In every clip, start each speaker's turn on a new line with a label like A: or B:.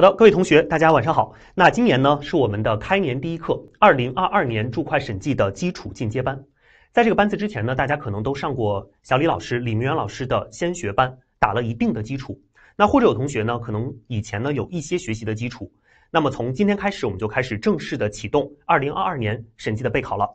A: 好的，各位同学，大家晚上好。那今年呢是我们的开年第一课，二零二二年注会审计的基础进阶班。在这个班次之前呢，大家可能都上过小李老师、李明远老师的先学班，打了一定的基础。那或者有同学呢，可能以前呢有一些学习的基础。那么从今天开始，我们就开始正式的启动二零二二年审计的备考了。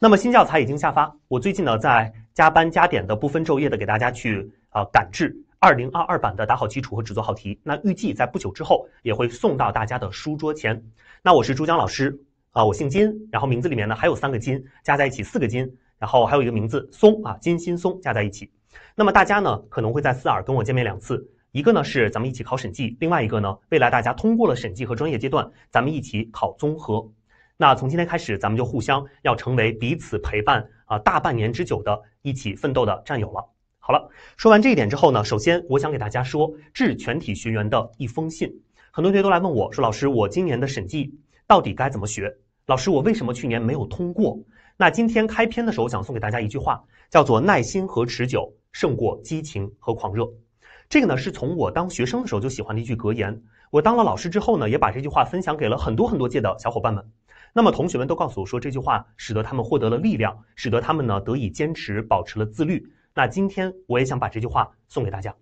A: 那么新教材已经下发，我最近呢在加班加点的不分昼夜的给大家去啊赶制。二零二二版的打好基础和只做好题，那预计在不久之后也会送到大家的书桌前。那我是朱江老师啊，我姓金，然后名字里面呢还有三个金加在一起四个金，然后还有一个名字松啊，金心松加在一起。那么大家呢可能会在四耳跟我见面两次，一个呢是咱们一起考审计，另外一个呢未来大家通过了审计和专业阶段，咱们一起考综合。那从今天开始，咱们就互相要成为彼此陪伴啊大半年之久的一起奋斗的战友了。好了，说完这一点之后呢，首先我想给大家说致全体学员的一封信。很多同学都来问我，说老师，我今年的审计到底该怎么学？老师，我为什么去年没有通过？那今天开篇的时候，想送给大家一句话，叫做耐心和持久胜过激情和狂热。这个呢，是从我当学生的时候就喜欢的一句格言。我当了老师之后呢，也把这句话分享给了很多很多届的小伙伴们。那么同学们都告诉我说，这句话使得他们获得了力量，使得他们呢得以坚持，保持了自律。那今天我也想把这句话送给大家，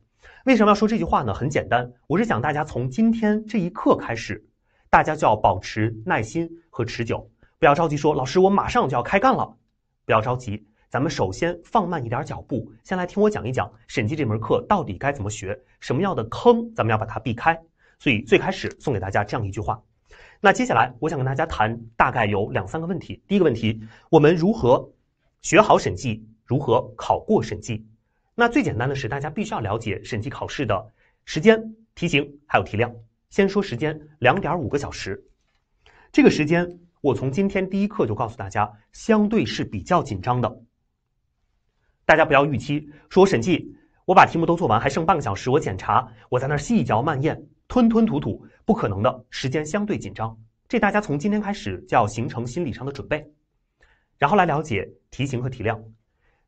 A: 为什么要说这句话呢？很简单，我是想大家从今天这一刻开始，大家就要保持耐心和持久，不要着急说老师我马上就要开干了，不要着急，咱们首先放慢一点脚步，先来听我讲一讲审计这门课到底该怎么学，什么样的坑咱们要把它避开。所以最开始送给大家这样一句话。那接下来我想跟大家谈大概有两三个问题。第一个问题，我们如何学好审计？如何考过审计？那最简单的是，大家必须要了解审计考试的时间、题型还有题量。先说时间，两点五个小时。这个时间我从今天第一课就告诉大家，相对是比较紧张的。大家不要预期说审计我把题目都做完，还剩半个小时我检查，我在那儿细嚼慢咽、吞吞吐吐，不可能的。时间相对紧张，这大家从今天开始就要形成心理上的准备。然后来了解题型和题量。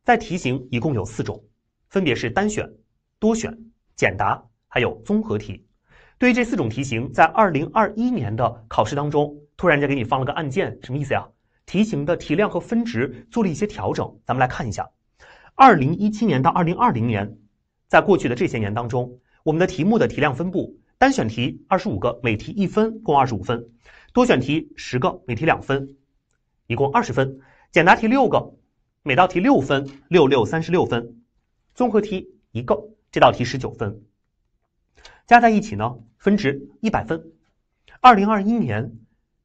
A: 在题型一共有四种，分别是单选、多选、简答，还有综合题。对于这四种题型，在二零二一年的考试当中，突然间给你放了个按键，什么意思呀？题型的题量和分值做了一些调整，咱们来看一下。二零一七年到二零二零年，在过去的这些年当中，我们的题目的题量分布：单选题二十五个，每题一分，共二十五分；多选题十个，每题两分，一共二十分；简答题六个。每道题六分，六六三十六分，综合题一个，这道题十九分，加在一起呢，分值一百分。二零二一年，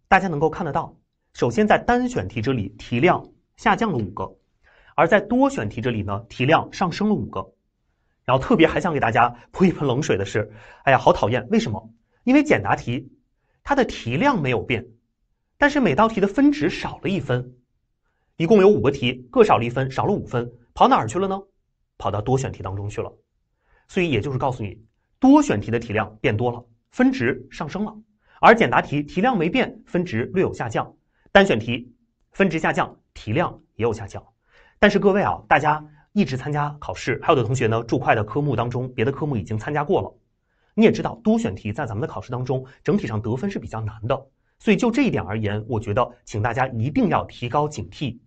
A: 大家能够看得到，首先在单选题这里题量下降了五个，而在多选题这里呢题量上升了五个。然后特别还想给大家泼一盆冷水的是，哎呀，好讨厌，为什么？因为简答题它的题量没有变，但是每道题的分值少了一分。一共有五个题，各少了一分，少了五分，跑哪儿去了呢？跑到多选题当中去了。所以也就是告诉你，多选题的题量变多了，分值上升了；而简答题题量没变，分值略有下降；单选题分值下降，题量也有下降。但是各位啊，大家一直参加考试，还有的同学呢，注会的科目当中别的科目已经参加过了。你也知道，多选题在咱们的考试当中整体上得分是比较难的。所以就这一点而言，我觉得，请大家一定要提高警惕。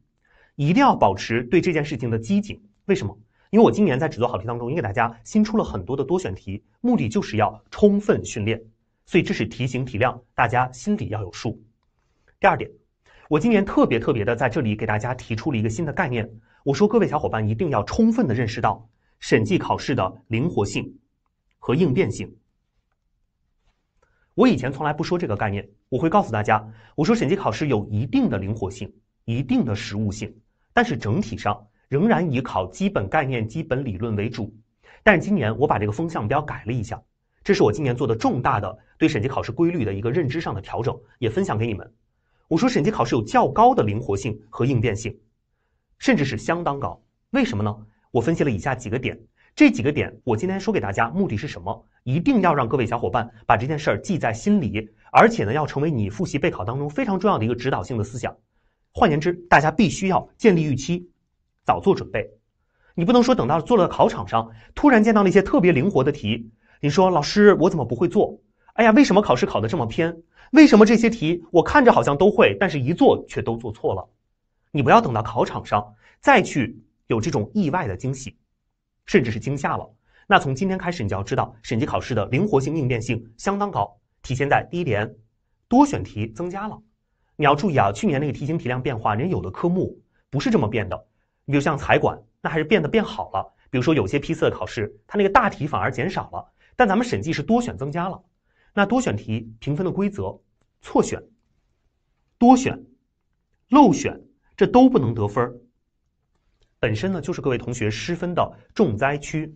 A: 一定要保持对这件事情的机警。为什么？因为我今年在只做好题当中，也给大家新出了很多的多选题，目的就是要充分训练。所以这是题型题量，大家心里要有数。第二点，我今年特别特别的在这里给大家提出了一个新的概念。我说各位小伙伴一定要充分的认识到审计考试的灵活性和应变性。我以前从来不说这个概念，我会告诉大家，我说审计考试有一定的灵活性，一定的实务性。但是整体上仍然以考基本概念、基本理论为主。但是今年我把这个风向标改了一下，这是我今年做的重大的对审计考试规律的一个认知上的调整，也分享给你们。我说审计考试有较高的灵活性和应变性，甚至是相当高。为什么呢？我分析了以下几个点。这几个点，我今天说给大家，目的是什么？一定要让各位小伙伴把这件事儿记在心里，而且呢，要成为你复习备考当中非常重要的一个指导性的思想。换言之，大家必须要建立预期，早做准备。你不能说等到做了考场上，突然见到那些特别灵活的题，你说老师我怎么不会做？哎呀，为什么考试考的这么偏？为什么这些题我看着好像都会，但是一做却都做错了？你不要等到考场上再去有这种意外的惊喜，甚至是惊吓了。那从今天开始，你就要知道审计考试的灵活性、应变性相当高，体现在第一点，多选题增加了。你要注意啊，去年那个题型题量变化，人家有的科目不是这么变的。你比如像财管，那还是变得变好了。比如说有些批次的考试，它那个大题反而减少了，但咱们审计是多选增加了。那多选题评分的规则，错选、多选、漏选，这都不能得分儿。本身呢，就是各位同学失分的重灾区。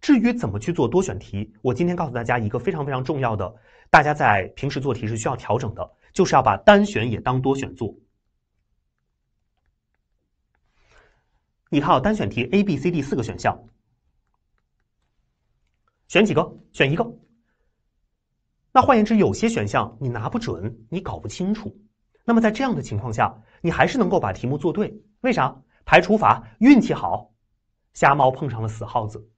A: 至于怎么去做多选题，我今天告诉大家一个非常非常重要的，大家在平时做题是需要调整的。就是要把单选也当多选做。你看，啊，单选题 A、B、C、D 四个选项，选几个？选一个。那换言之，有些选项你拿不准，你搞不清楚。那么在这样的情况下，你还是能够把题目做对？为啥？排除法，运气好，瞎猫碰上了死耗子。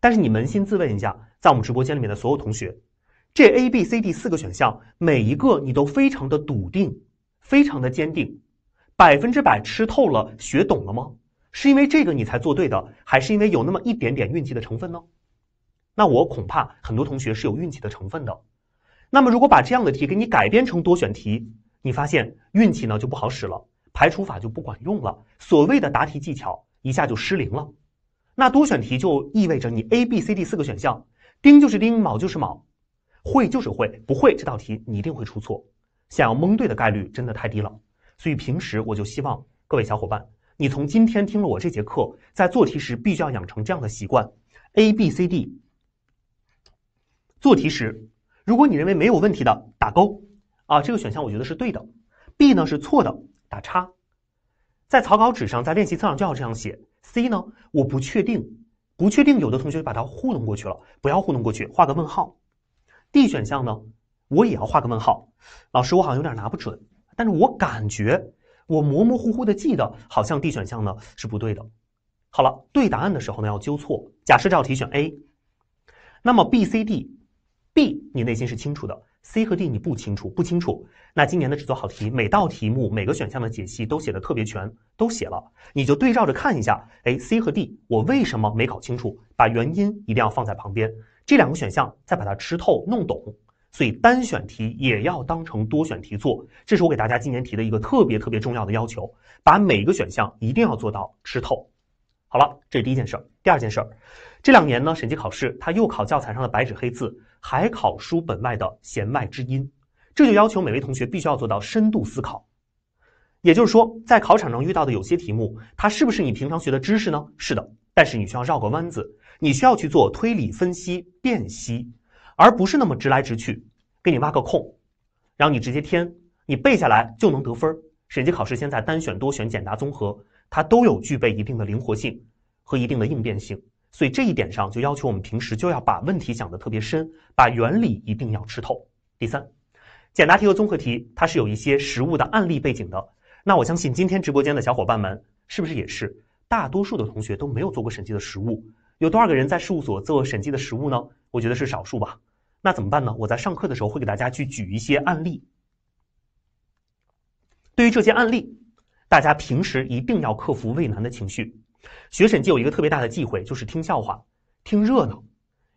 A: 但是你扪心自问一下，在我们直播间里面的所有同学。这 A、B、C、D 四个选项，每一个你都非常的笃定，非常的坚定，百分之百吃透了，学懂了吗？是因为这个你才做对的，还是因为有那么一点点运气的成分呢？那我恐怕很多同学是有运气的成分的。那么，如果把这样的题给你改编成多选题，你发现运气呢就不好使了，排除法就不管用了，所谓的答题技巧一下就失灵了。那多选题就意味着你 A、B、C、D 四个选项，丁就是丁，卯就是卯。会就是会，不会这道题你一定会出错。想要蒙对的概率真的太低了，所以平时我就希望各位小伙伴，你从今天听了我这节课，在做题时必须要养成这样的习惯：A、B、C、D。做题时，如果你认为没有问题的，打勾；啊，这个选项我觉得是对的。B 呢是错的，打叉。在草稿纸上，在练习册上就要这样写。C 呢，我不确定，不确定，有的同学把它糊弄过去了，不要糊弄过去，画个问号。D 选项呢，我也要画个问号。老师，我好像有点拿不准，但是我感觉我模模糊糊的记得，好像 D 选项呢是不对的。好了，对答案的时候呢要纠错。假设这道题选 A，那么 B、C、D，B 你内心是清楚的，C 和 D 你不清楚，不清楚。那今年的制作好题，每道题目每个选项的解析都写的特别全，都写了，你就对照着看一下，哎，C 和 D 我为什么没搞清楚？把原因一定要放在旁边。这两个选项，再把它吃透、弄懂，所以单选题也要当成多选题做。这是我给大家今年提的一个特别特别重要的要求，把每个选项一定要做到吃透。好了，这是第一件事儿。第二件事儿，这两年呢，审计考试它又考教材上的白纸黑字，还考书本外的弦外之音，这就要求每位同学必须要做到深度思考。也就是说，在考场上遇到的有些题目，它是不是你平常学的知识呢？是的。但是你需要绕个弯子，你需要去做推理分析辨析，而不是那么直来直去，给你挖个空，然后你直接填，你背下来就能得分。审计考试现在单选、多选、简答、综合，它都有具备一定的灵活性和一定的应变性，所以这一点上就要求我们平时就要把问题想的特别深，把原理一定要吃透。第三，简答题和综合题它是有一些实物的案例背景的，那我相信今天直播间的小伙伴们是不是也是？大多数的同学都没有做过审计的实务，有多少个人在事务所做审计的实务呢？我觉得是少数吧。那怎么办呢？我在上课的时候会给大家去举一些案例。对于这些案例，大家平时一定要克服畏难的情绪。学审计有一个特别大的忌讳就是听笑话、听热闹。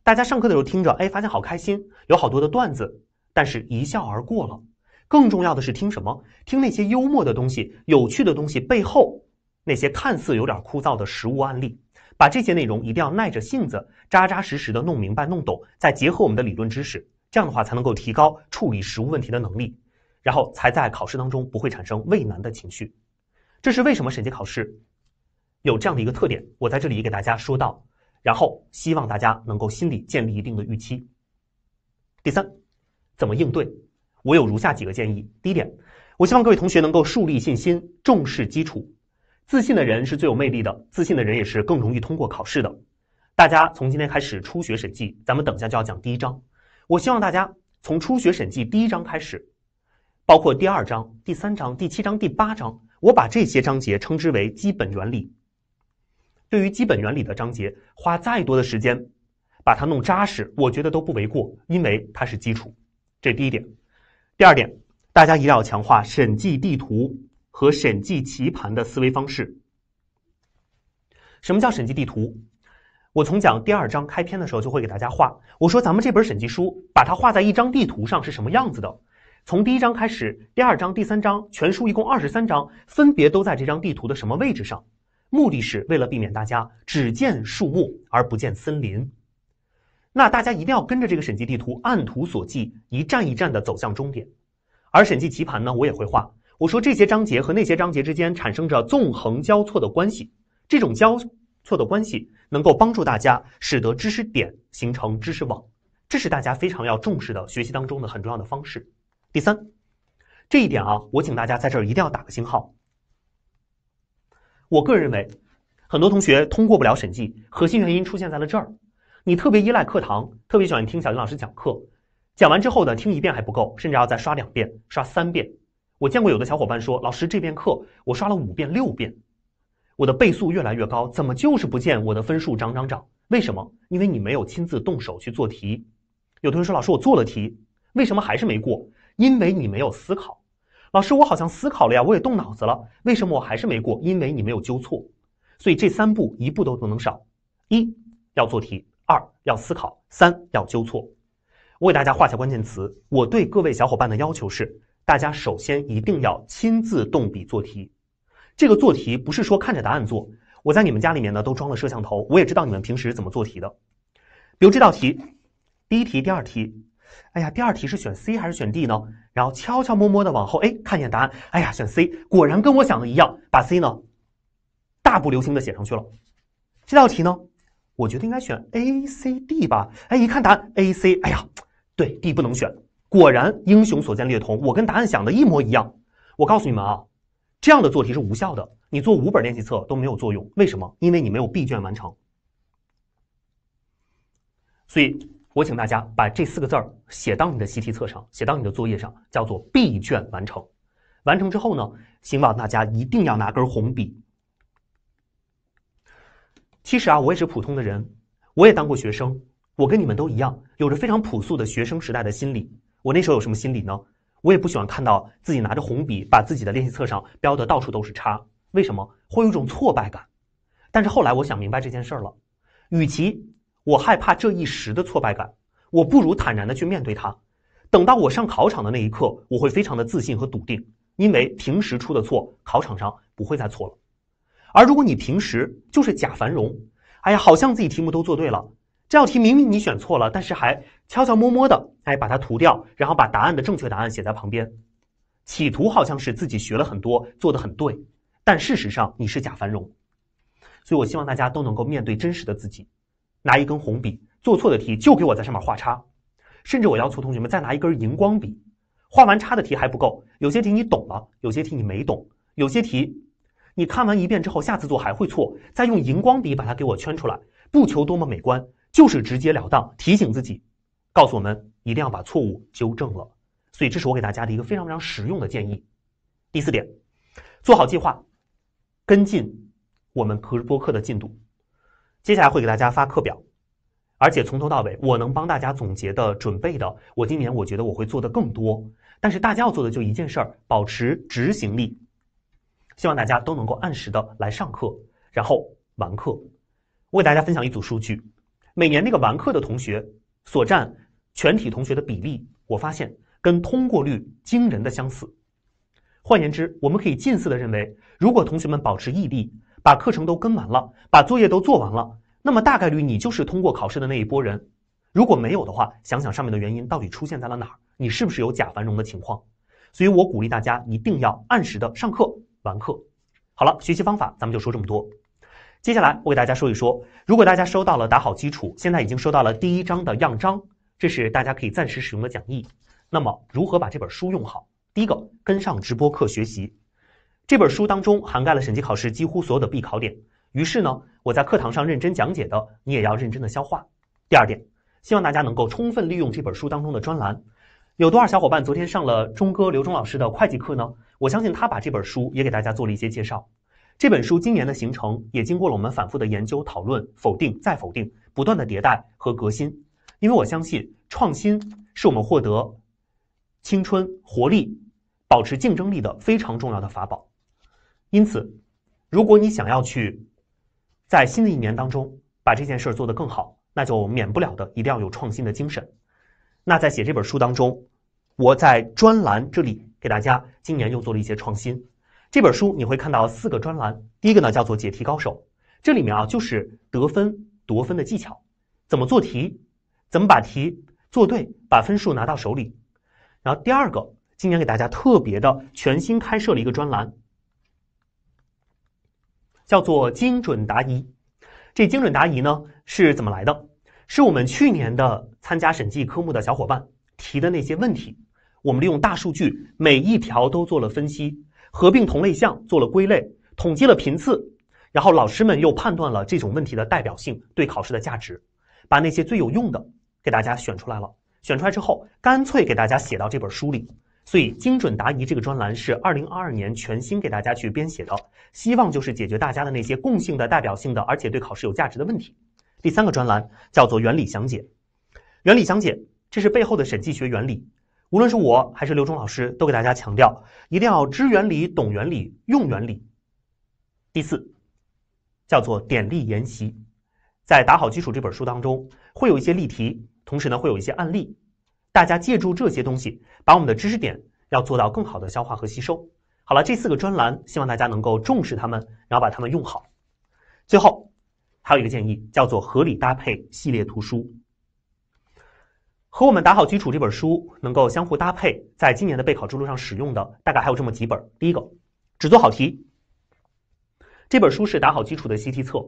A: 大家上课的时候听着，哎，发现好开心，有好多的段子，但是一笑而过了。更重要的是听什么？听那些幽默的东西、有趣的东西背后。那些看似有点枯燥的实务案例，把这些内容一定要耐着性子、扎扎实实的弄明白、弄懂，再结合我们的理论知识，这样的话才能够提高处理实务问题的能力，然后才在考试当中不会产生畏难的情绪。这是为什么审计考试有这样的一个特点，我在这里给大家说到，然后希望大家能够心里建立一定的预期。第三，怎么应对？我有如下几个建议。第一点，我希望各位同学能够树立信心，重视基础。自信的人是最有魅力的，自信的人也是更容易通过考试的。大家从今天开始初学审计，咱们等下就要讲第一章。我希望大家从初学审计第一章开始，包括第二章、第三章、第七章、第八章，我把这些章节称之为基本原理。对于基本原理的章节，花再多的时间把它弄扎实，我觉得都不为过，因为它是基础。这第一点，第二点，大家一定要强化审计地图。和审计棋盘的思维方式。什么叫审计地图？我从讲第二章开篇的时候就会给大家画。我说咱们这本审计书，把它画在一张地图上是什么样子的？从第一章开始，第二章、第三章，全书一共二十三章，分别都在这张地图的什么位置上？目的是为了避免大家只见树木而不见森林。那大家一定要跟着这个审计地图，按图索骥，一站一站的走向终点。而审计棋盘呢，我也会画。我说这些章节和那些章节之间产生着纵横交错的关系，这种交错的关系能够帮助大家使得知识点形成知识网，这是大家非常要重视的学习当中的很重要的方式。第三，这一点啊，我请大家在这儿一定要打个星号。我个人认为，很多同学通过不了审计，核心原因出现在了这儿：你特别依赖课堂，特别喜欢听小林老师讲课，讲完之后呢，听一遍还不够，甚至要再刷两遍、刷三遍。我见过有的小伙伴说：“老师，这遍课我刷了五遍、六遍，我的倍速越来越高，怎么就是不见我的分数涨涨涨？为什么？因为你没有亲自动手去做题。有同学说：‘老师，我做了题，为什么还是没过？’因为你没有思考。老师，我好像思考了呀，我也动脑子了，为什么我还是没过？因为你没有纠错。所以这三步一步都不能少：一要做题，二要思考，三要纠错。我给大家画下关键词。我对各位小伙伴的要求是。”大家首先一定要亲自动笔做题，这个做题不是说看着答案做。我在你们家里面呢都装了摄像头，我也知道你们平时怎么做题的。比如这道题，第一题、第二题，哎呀，第二题是选 C 还是选 D 呢？然后悄悄摸摸的往后，哎，看见答案，哎呀，选 C，果然跟我想的一样，把 C 呢大步流星的写上去了。这道题呢，我觉得应该选 A、C、D 吧，哎，一看答案 A、C，哎呀，对，D 不能选。果然英雄所见略同，我跟答案想的一模一样。我告诉你们啊，这样的做题是无效的，你做五本练习册都没有作用。为什么？因为你没有 B 卷完成。所以，我请大家把这四个字儿写到你的习题册上，写到你的作业上，叫做 B 卷完成。完成之后呢，希望大家一定要拿根红笔。其实啊，我也是普通的人，我也当过学生，我跟你们都一样，有着非常朴素的学生时代的心理。我那时候有什么心理呢？我也不喜欢看到自己拿着红笔把自己的练习册上标得到处都是叉，为什么？会有一种挫败感。但是后来我想明白这件事儿了，与其我害怕这一时的挫败感，我不如坦然的去面对它。等到我上考场的那一刻，我会非常的自信和笃定，因为平时出的错，考场上不会再错了。而如果你平时就是假繁荣，哎呀，好像自己题目都做对了，这道题明明你选错了，但是还悄悄摸摸的。哎，把它涂掉，然后把答案的正确答案写在旁边，企图好像是自己学了很多，做的很对，但事实上你是假繁荣。所以，我希望大家都能够面对真实的自己，拿一根红笔，做错的题就给我在上面画叉。甚至我要求同学们再拿一根荧光笔，画完叉的题还不够，有些题你懂了，有些题你没懂，有些题你看完一遍之后，下次做还会错，再用荧光笔把它给我圈出来，不求多么美观，就是直截了当提醒自己。告诉我们一定要把错误纠正了，所以这是我给大家的一个非常非常实用的建议。第四点，做好计划，跟进我们课播课的进度。接下来会给大家发课表，而且从头到尾，我能帮大家总结的、准备的，我今年我觉得我会做的更多。但是大家要做的就一件事儿：保持执行力。希望大家都能够按时的来上课，然后完课。我给大家分享一组数据：每年那个完课的同学所占。全体同学的比例，我发现跟通过率惊人的相似。换言之，我们可以近似的认为，如果同学们保持毅力，把课程都跟完了，把作业都做完了，那么大概率你就是通过考试的那一波人。如果没有的话，想想上面的原因到底出现在了哪儿，你是不是有假繁荣的情况？所以，我鼓励大家一定要按时的上课、完课。好了，学习方法咱们就说这么多。接下来，我给大家说一说，如果大家收到了《打好基础》，现在已经收到了第一章的样章。这是大家可以暂时使用的讲义。那么，如何把这本书用好？第一个，跟上直播课学习。这本书当中涵盖了审计考试几乎所有的必考点。于是呢，我在课堂上认真讲解的，你也要认真的消化。第二点，希望大家能够充分利用这本书当中的专栏。有多少小伙伴昨天上了钟哥刘忠老师的会计课呢？我相信他把这本书也给大家做了一些介绍。这本书今年的形成，也经过了我们反复的研究讨论、否定再否定、不断的迭代和革新。因为我相信创新是我们获得青春活力、保持竞争力的非常重要的法宝。因此，如果你想要去在新的一年当中把这件事儿做得更好，那就免不了的一定要有创新的精神。那在写这本书当中，我在专栏这里给大家今年又做了一些创新。这本书你会看到四个专栏，第一个呢叫做“解题高手”，这里面啊就是得分夺分的技巧，怎么做题。怎么把题做对，把分数拿到手里？然后第二个，今年给大家特别的全新开设了一个专栏，叫做“精准答疑”。这“精准答疑”呢是怎么来的？是我们去年的参加审计科目的小伙伴提的那些问题，我们利用大数据，每一条都做了分析，合并同类项，做了归类，统计了频次，然后老师们又判断了这种问题的代表性对考试的价值，把那些最有用的。给大家选出来了，选出来之后干脆给大家写到这本书里。所以，精准答疑这个专栏是二零二二年全新给大家去编写的，希望就是解决大家的那些共性的、代表性的，而且对考试有价值的问题。第三个专栏叫做原理详解，原理详解这是背后的审计学原理。无论是我还是刘忠老师，都给大家强调，一定要知原理、懂原理、用原理。第四，叫做典例研习，在打好基础这本书当中会有一些例题。同时呢，会有一些案例，大家借助这些东西，把我们的知识点要做到更好的消化和吸收。好了，这四个专栏，希望大家能够重视它们，然后把它们用好。最后还有一个建议，叫做合理搭配系列图书，和我们打好基础这本书能够相互搭配，在今年的备考之路上使用的，大概还有这么几本。第一个，只做好题，这本书是打好基础的习题册。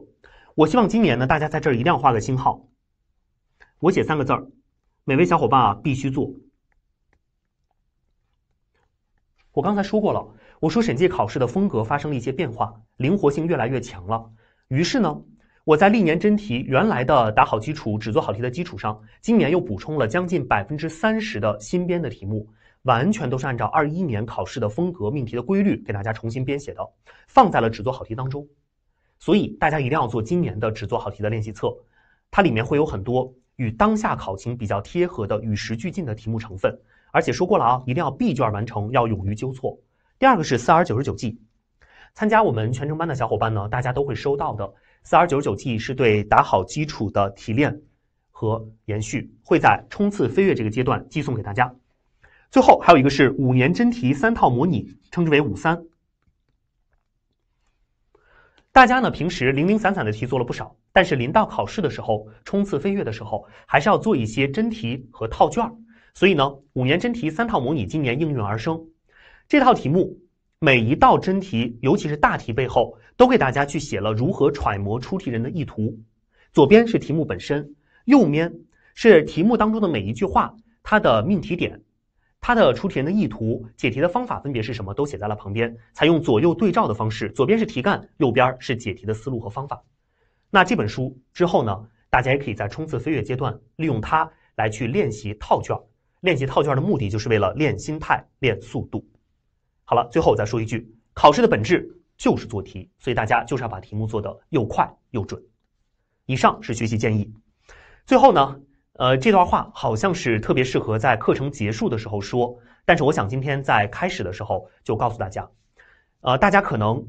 A: 我希望今年呢，大家在这儿一定要画个星号。我写三个字儿，每位小伙伴啊必须做。我刚才说过了，我说审计考试的风格发生了一些变化，灵活性越来越强了。于是呢，我在历年真题原来的打好基础、只做好题的基础上，今年又补充了将近百分之三十的新编的题目，完全都是按照二一年考试的风格、命题的规律给大家重新编写的，放在了只做好题当中。所以大家一定要做今年的只做好题的练习册，它里面会有很多。与当下考情比较贴合的、与时俱进的题目成分，而且说过了啊，一定要 B 卷完成，要勇于纠错。第二个是四二九十九计，参加我们全程班的小伙伴呢，大家都会收到的。四二九十九计是对打好基础的提炼和延续，会在冲刺飞跃这个阶段寄送给大家。最后还有一个是五年真题三套模拟，称之为五三。大家呢平时零零散散的题做了不少。但是临到考试的时候，冲刺飞跃的时候，还是要做一些真题和套卷儿。所以呢，五年真题三套模拟今年应运而生。这套题目每一道真题，尤其是大题背后，都给大家去写了如何揣摩出题人的意图。左边是题目本身，右边是题目当中的每一句话它的命题点、它的出题人的意图、解题的方法分别是什么，都写在了旁边。采用左右对照的方式，左边是题干，右边是解题的思路和方法。那这本书之后呢，大家也可以在冲刺飞跃阶段利用它来去练习套卷。练习套卷的目的就是为了练心态、练速度。好了，最后我再说一句，考试的本质就是做题，所以大家就是要把题目做的又快又准。以上是学习建议。最后呢，呃，这段话好像是特别适合在课程结束的时候说，但是我想今天在开始的时候就告诉大家，呃，大家可能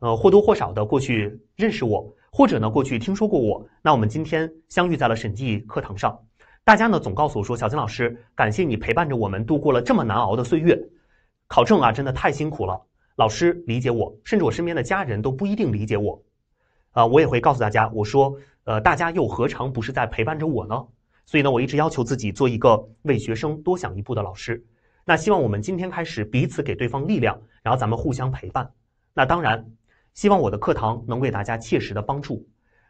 A: 呃或多或少的过去认识我。或者呢，过去听说过我，那我们今天相遇在了审计课堂上。大家呢总告诉我说，小金老师，感谢你陪伴着我们度过了这么难熬的岁月。考证啊，真的太辛苦了。老师理解我，甚至我身边的家人都不一定理解我。啊，我也会告诉大家，我说，呃，大家又何尝不是在陪伴着我呢？所以呢，我一直要求自己做一个为学生多想一步的老师。那希望我们今天开始彼此给对方力量，然后咱们互相陪伴。那当然。希望我的课堂能为大家切实的帮助。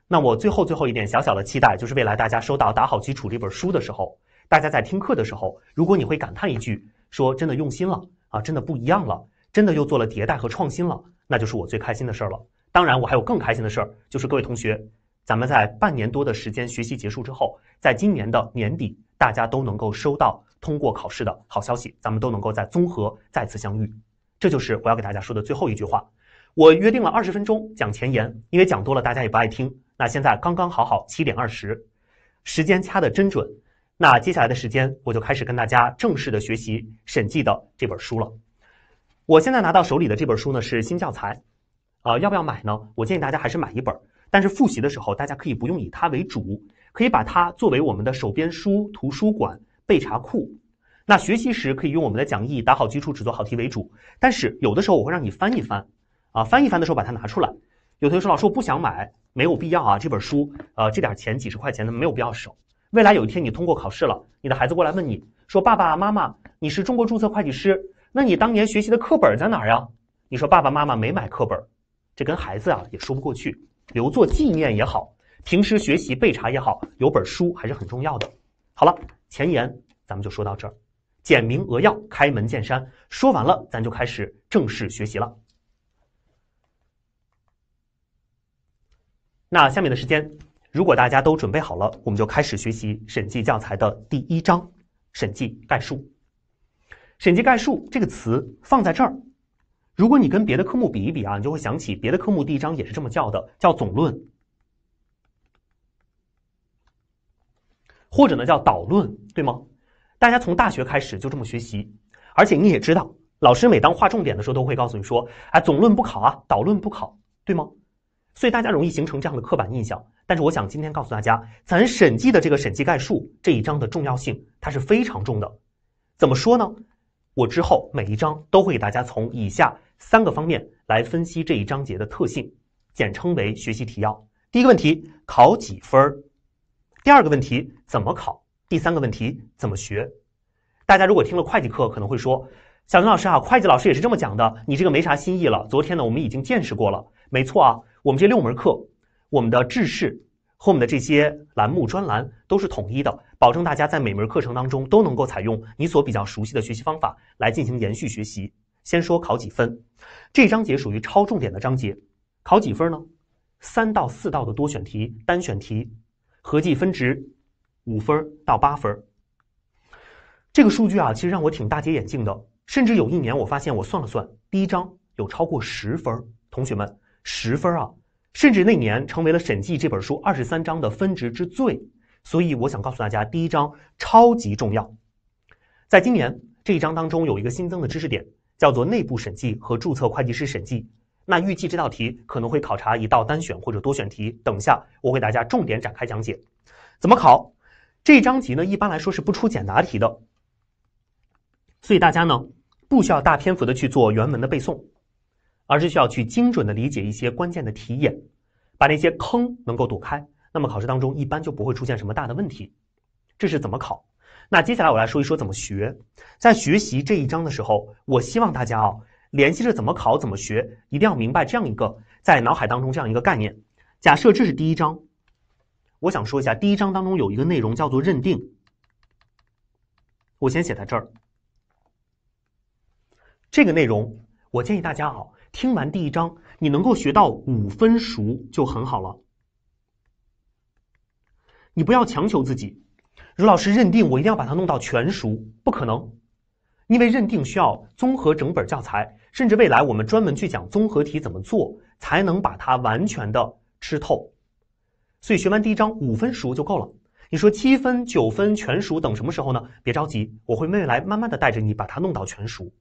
A: 那我最后最后一点小小的期待，就是未来大家收到《打好基础》这本书的时候，大家在听课的时候，如果你会感叹一句说：“真的用心了啊，真的不一样了，真的又做了迭代和创新了”，那就是我最开心的事儿了。当然，我还有更开心的事儿，就是各位同学，咱们在半年多的时间学习结束之后，在今年的年底，大家都能够收到通过考试的好消息，咱们都能够在综合再次相遇。这就是我要给大家说的最后一句话。我约定了二十分钟讲前言，因为讲多了大家也不爱听。那现在刚刚好好七点二十，时间掐的真准。那接下来的时间我就开始跟大家正式的学习审计的这本书了。我现在拿到手里的这本书呢是新教材，啊，要不要买呢？我建议大家还是买一本。但是复习的时候大家可以不用以它为主，可以把它作为我们的手边书、图书馆备查库。那学习时可以用我们的讲义打好基础，只做好题为主。但是有的时候我会让你翻一翻。啊，翻一翻的时候把它拿出来。有同学说：“老师，我不想买，没有必要啊。”这本书，呃，这点钱几十块钱的没有必要省。未来有一天你通过考试了，你的孩子过来问你说：“爸爸妈妈，你是中国注册会计师，那你当年学习的课本在哪儿呀？”你说：“爸爸妈妈没买课本，这跟孩子啊也说不过去。”留作纪念也好，平时学习备查也好，有本书还是很重要的。好了，前言咱们就说到这儿，简明扼要，开门见山。说完了，咱就开始正式学习了。那下面的时间，如果大家都准备好了，我们就开始学习审计教材的第一章《审计概述》。审计概述这个词放在这儿，如果你跟别的科目比一比啊，你就会想起别的科目第一章也是这么叫的，叫总论，或者呢叫导论，对吗？大家从大学开始就这么学习，而且你也知道，老师每当划重点的时候，都会告诉你说：“哎，总论不考啊，导论不考，对吗？”所以大家容易形成这样的刻板印象，但是我想今天告诉大家，咱审计的这个审计概述这一章的重要性，它是非常重的。怎么说呢？我之后每一章都会给大家从以下三个方面来分析这一章节的特性，简称为学习提要。第一个问题考几分第二个问题怎么考，第三个问题怎么学。大家如果听了会计课，可能会说：小陈老师啊，会计老师也是这么讲的，你这个没啥新意了。昨天呢，我们已经见识过了，没错啊。我们这六门课，我们的制式和我们的这些栏目专栏都是统一的，保证大家在每门课程当中都能够采用你所比较熟悉的学习方法来进行延续学习。先说考几分，这章节属于超重点的章节，考几分呢？三到四道的多选题、单选题，合计分值五分到八分。这个数据啊，其实让我挺大跌眼镜的。甚至有一年，我发现我算了算，第一章有超过十分。同学们。十分啊，甚至那年成为了审计这本书二十三章的分值之最。所以我想告诉大家，第一章超级重要。在今年这一章当中有一个新增的知识点，叫做内部审计和注册会计师审计。那预计这道题可能会考察一道单选或者多选题。等下我为大家重点展开讲解，怎么考这一章节呢？一般来说是不出简答题的，所以大家呢不需要大篇幅的去做原文的背诵。而是需要去精准的理解一些关键的题眼，把那些坑能够躲开，那么考试当中一般就不会出现什么大的问题。这是怎么考？那接下来我来说一说怎么学。在学习这一章的时候，我希望大家啊，联系着怎么考怎么学，一定要明白这样一个在脑海当中这样一个概念。假设这是第一章，我想说一下第一章当中有一个内容叫做认定，我先写在这儿。这个内容，我建议大家啊。听完第一章，你能够学到五分熟就很好了。你不要强求自己，如老师认定我一定要把它弄到全熟，不可能，因为认定需要综合整本教材，甚至未来我们专门去讲综合题怎么做，才能把它完全的吃透。所以学完第一章五分熟就够了。你说七分、九分全熟等什么时候呢？别着急，我会未来慢慢的带着你把它弄到全熟。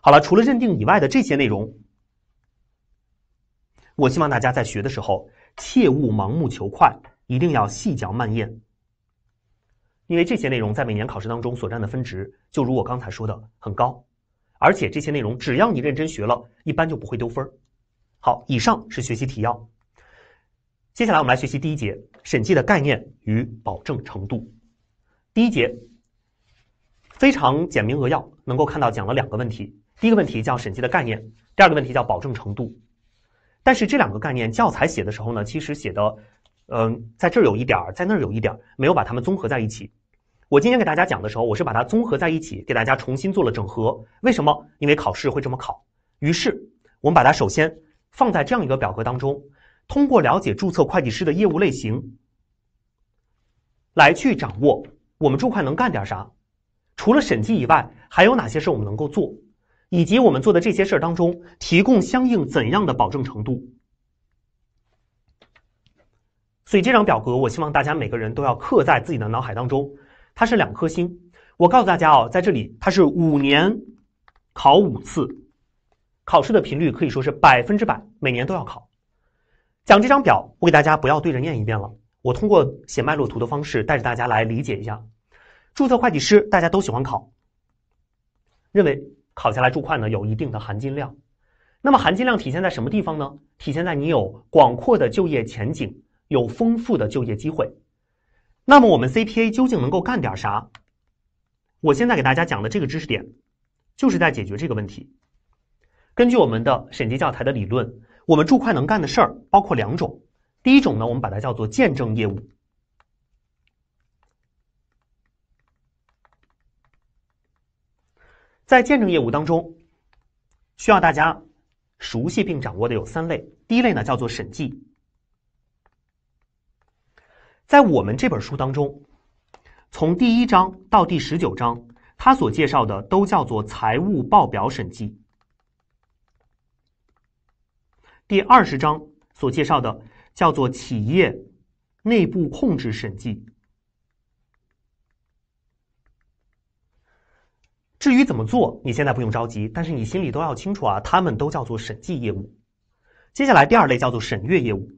A: 好了，除了认定以外的这些内容。我希望大家在学的时候，切勿盲目求快，一定要细嚼慢咽，因为这些内容在每年考试当中所占的分值，就如我刚才说的很高，而且这些内容只要你认真学了，一般就不会丢分儿。好，以上是学习提要，接下来我们来学习第一节审计的概念与保证程度。第一节非常简明扼要，能够看到讲了两个问题，第一个问题叫审计的概念，第二个问题叫保证程度。但是这两个概念，教材写的时候呢，其实写的，嗯，在这儿有一点，在那儿有一点，没有把它们综合在一起。我今天给大家讲的时候，我是把它综合在一起，给大家重新做了整合。为什么？因为考试会这么考。于是我们把它首先放在这样一个表格当中，通过了解注册会计师的业务类型，来去掌握我们注会能干点啥。除了审计以外，还有哪些是我们能够做？以及我们做的这些事儿当中，提供相应怎样的保证程度？所以这张表格，我希望大家每个人都要刻在自己的脑海当中。它是两颗星。我告诉大家哦，在这里它是五年考五次，考试的频率可以说是百分之百，每年都要考。讲这张表，我给大家不要对着念一遍了，我通过写脉络图的方式带着大家来理解一下。注册会计师大家都喜欢考，认为。考下来注会呢，有一定的含金量。那么含金量体现在什么地方呢？体现在你有广阔的就业前景，有丰富的就业机会。那么我们 CPA 究竟能够干点啥？我现在给大家讲的这个知识点，就是在解决这个问题。根据我们的审计教材的理论，我们注会能干的事儿包括两种。第一种呢，我们把它叫做见证业务。在见证业务当中，需要大家熟悉并掌握的有三类。第一类呢，叫做审计。在我们这本书当中，从第一章到第十九章，它所介绍的都叫做财务报表审计。第二十章所介绍的叫做企业内部控制审计。至于怎么做，你现在不用着急，但是你心里都要清楚啊，他们都叫做审计业务。接下来第二类叫做审阅业务，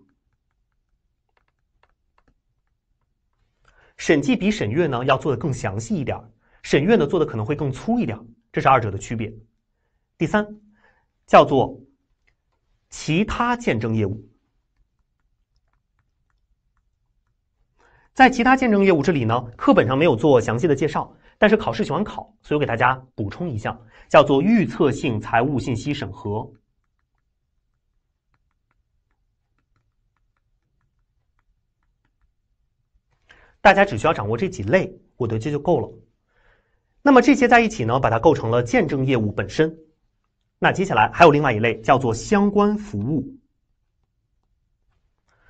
A: 审计比审阅呢要做的更详细一点，审阅呢做的可能会更粗一点，这是二者的区别。第三，叫做其他见证业务，在其他见证业务这里呢，课本上没有做详细的介绍。但是考试喜欢考，所以我给大家补充一项，叫做预测性财务信息审核。大家只需要掌握这几类，我觉得这就够了。那么这些在一起呢，把它构成了见证业务本身。那接下来还有另外一类，叫做相关服务。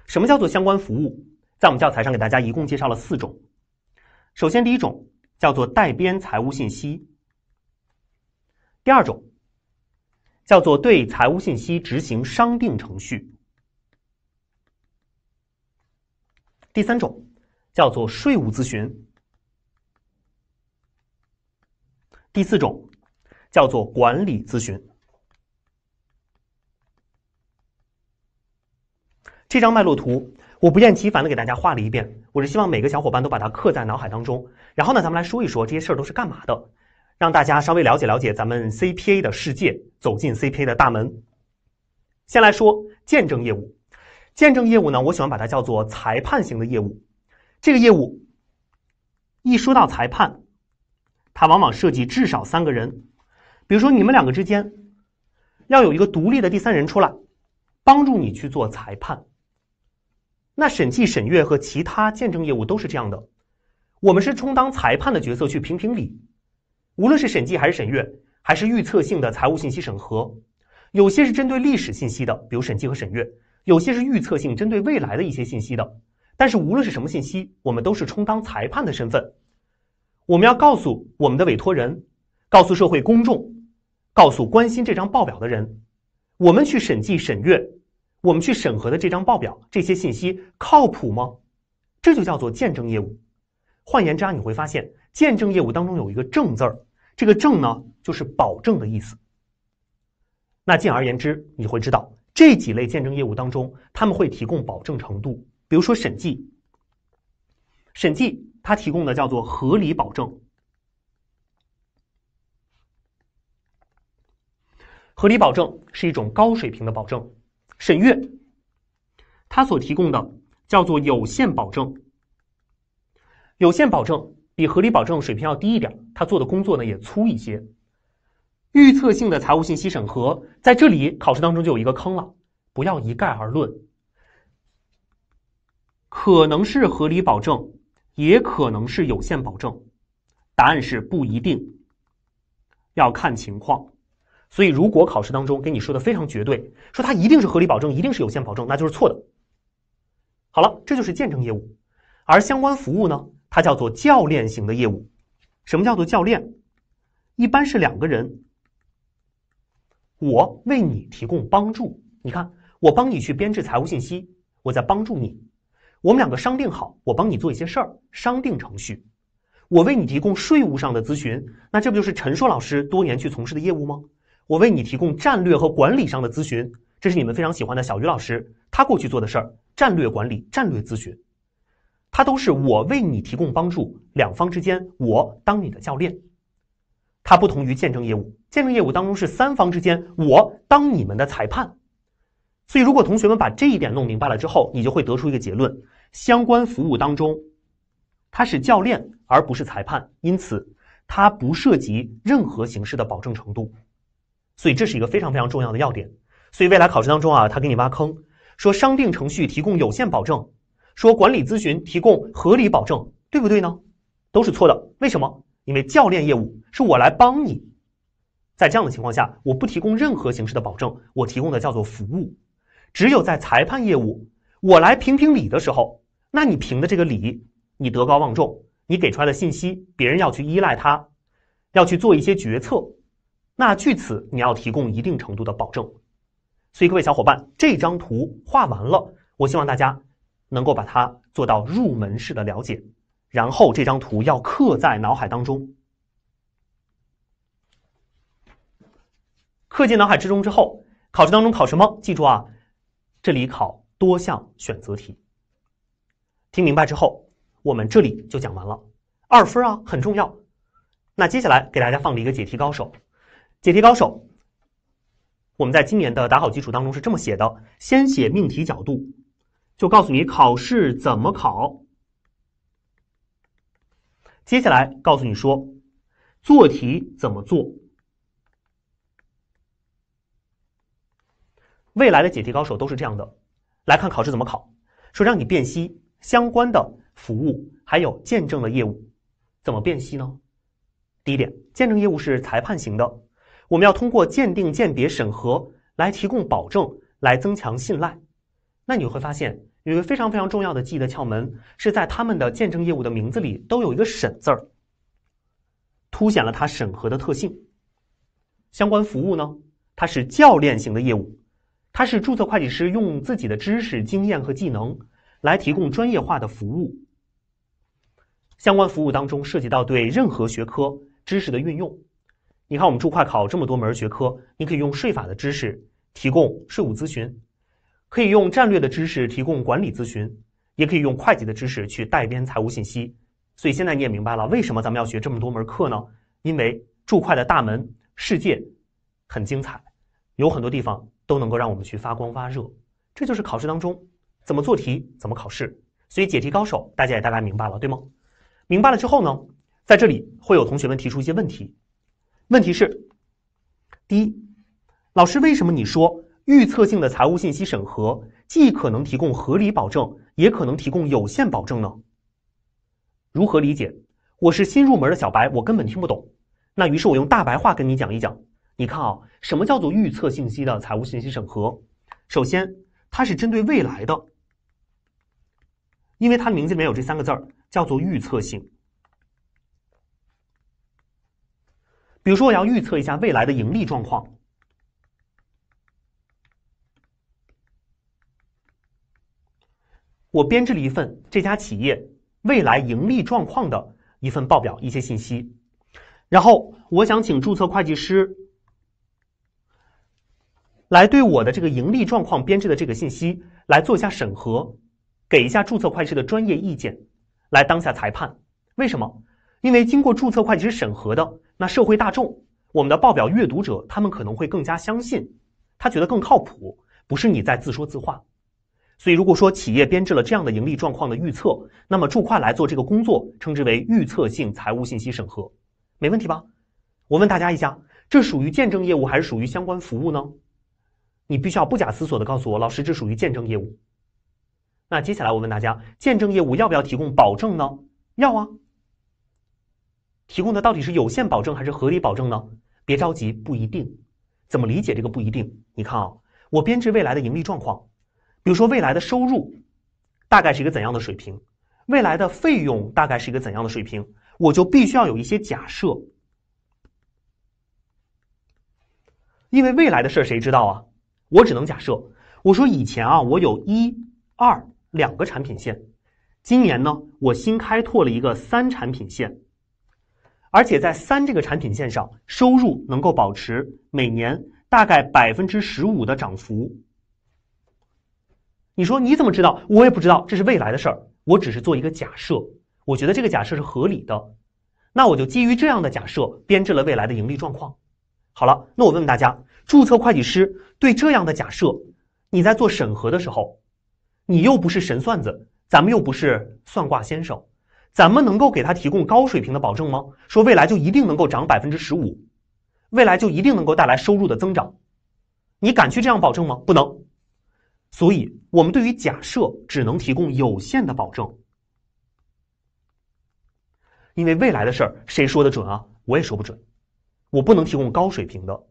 A: 什么叫做相关服务？在我们教材上给大家一共介绍了四种。首先，第一种。叫做代编财务信息。第二种，叫做对财务信息执行商定程序。第三种，叫做税务咨询。第四种，叫做管理咨询。这张脉络图。我不厌其烦的给大家画了一遍，我是希望每个小伙伴都把它刻在脑海当中。然后呢，咱们来说一说这些事儿都是干嘛的，让大家稍微了解了解咱们 CPA 的世界，走进 CPA 的大门。先来说见证业务，见证业务呢，我喜欢把它叫做裁判型的业务。这个业务一说到裁判，它往往涉及至少三个人，比如说你们两个之间要有一个独立的第三人出来帮助你去做裁判。那审计、审阅和其他见证业务都是这样的，我们是充当裁判的角色去评评理。无论是审计还是审阅，还是预测性的财务信息审核，有些是针对历史信息的，比如审计和审阅；有些是预测性，针对未来的一些信息的。但是无论是什么信息，我们都是充当裁判的身份。我们要告诉我们的委托人，告诉社会公众，告诉关心这张报表的人，我们去审计、审阅。我们去审核的这张报表，这些信息靠谱吗？这就叫做见证业务。换言之，啊，你会发现，见证业务当中有一个“证”字儿，这个“证”呢，就是保证的意思。那进而言之，你会知道这几类见证业务当中，他们会提供保证程度。比如说审计，审计它提供的叫做合理保证，合理保证是一种高水平的保证。审阅，他所提供的叫做有限保证。有限保证比合理保证水平要低一点，他做的工作呢也粗一些。预测性的财务信息审核，在这里考试当中就有一个坑了，不要一概而论，可能是合理保证，也可能是有限保证，答案是不一定，要看情况。所以，如果考试当中跟你说的非常绝对，说它一定是合理保证，一定是有限保证，那就是错的。好了，这就是见证业务，而相关服务呢，它叫做教练型的业务。什么叫做教练？一般是两个人，我为你提供帮助。你看，我帮你去编制财务信息，我在帮助你。我们两个商定好，我帮你做一些事儿，商定程序，我为你提供税务上的咨询。那这不就是陈硕老师多年去从事的业务吗？我为你提供战略和管理上的咨询，这是你们非常喜欢的小于老师，他过去做的事儿，战略管理、战略咨询，他都是我为你提供帮助，两方之间我当你的教练。它不同于见证业务，见证业务当中是三方之间，我当你们的裁判。所以，如果同学们把这一点弄明白了之后，你就会得出一个结论：相关服务当中，他是教练而不是裁判，因此他不涉及任何形式的保证程度。所以这是一个非常非常重要的要点。所以未来考试当中啊，他给你挖坑，说商定程序提供有限保证，说管理咨询提供合理保证，对不对呢？都是错的。为什么？因为教练业务是我来帮你，在这样的情况下，我不提供任何形式的保证，我提供的叫做服务。只有在裁判业务，我来评评理的时候，那你评的这个理，你德高望重，你给出来的信息，别人要去依赖它，要去做一些决策。那据此你要提供一定程度的保证，所以各位小伙伴，这张图画完了，我希望大家能够把它做到入门式的了解，然后这张图要刻在脑海当中，刻进脑海之中之后，考试当中考什么？记住啊，这里考多项选择题。听明白之后，我们这里就讲完了，二分啊很重要。那接下来给大家放了一个解题高手。解题高手，我们在今年的打好基础当中是这么写的：先写命题角度，就告诉你考试怎么考；接下来告诉你说做题怎么做。未来的解题高手都是这样的。来看考试怎么考，说让你辨析相关的服务，还有见证的业务怎么辨析呢？第一点，见证业务是裁判型的。我们要通过鉴定、鉴别、审核来提供保证，来增强信赖。那你会发现，有一个非常非常重要的记忆的窍门，是在他们的见证业务的名字里都有一个“审”字儿，凸显了它审核的特性。相关服务呢，它是教练型的业务，它是注册会计师用自己的知识、经验和技能来提供专业化的服务。相关服务当中涉及到对任何学科知识的运用。你看，我们注会考这么多门学科，你可以用税法的知识提供税务咨询，可以用战略的知识提供管理咨询，也可以用会计的知识去代编财务信息。所以现在你也明白了为什么咱们要学这么多门课呢？因为注会的大门世界很精彩，有很多地方都能够让我们去发光发热。这就是考试当中怎么做题，怎么考试。所以解题高手，大家也大概明白了，对吗？明白了之后呢，在这里会有同学们提出一些问题。问题是，第一，老师，为什么你说预测性的财务信息审核既可能提供合理保证，也可能提供有限保证呢？如何理解？我是新入门的小白，我根本听不懂。那于是我用大白话跟你讲一讲。你看啊，什么叫做预测信息的财务信息审核？首先，它是针对未来的，因为它名字里面有这三个字儿，叫做预测性。比如说，我要预测一下未来的盈利状况。我编制了一份这家企业未来盈利状况的一份报表，一些信息。然后，我想请注册会计师来对我的这个盈利状况编制的这个信息来做一下审核，给一下注册会计师的专业意见，来当下裁判。为什么？因为经过注册会计师审核的。那社会大众，我们的报表阅读者，他们可能会更加相信，他觉得更靠谱，不是你在自说自话。所以，如果说企业编制了这样的盈利状况的预测，那么注会来做这个工作，称之为预测性财务信息审核，没问题吧？我问大家一下，这属于见证业务还是属于相关服务呢？你必须要不假思索的告诉我，老师，这属于见证业务。那接下来我问大家，见证业务要不要提供保证呢？要啊。提供的到底是有限保证还是合理保证呢？别着急，不一定。怎么理解这个不一定？你看啊，我编制未来的盈利状况，比如说未来的收入大概是一个怎样的水平，未来的费用大概是一个怎样的水平，我就必须要有一些假设，因为未来的事谁知道啊？我只能假设。我说以前啊，我有一二两个产品线，今年呢，我新开拓了一个三产品线。而且在三这个产品线上，收入能够保持每年大概百分之十五的涨幅。你说你怎么知道？我也不知道，这是未来的事儿。我只是做一个假设，我觉得这个假设是合理的。那我就基于这样的假设，编制了未来的盈利状况。好了，那我问问大家，注册会计师对这样的假设，你在做审核的时候，你又不是神算子，咱们又不是算卦先生。咱们能够给他提供高水平的保证吗？说未来就一定能够涨百分之十五，未来就一定能够带来收入的增长，你敢去这样保证吗？不能。所以，我们对于假设只能提供有限的保证，因为未来的事儿谁说的准啊？我也说不准，我不能提供高水平的。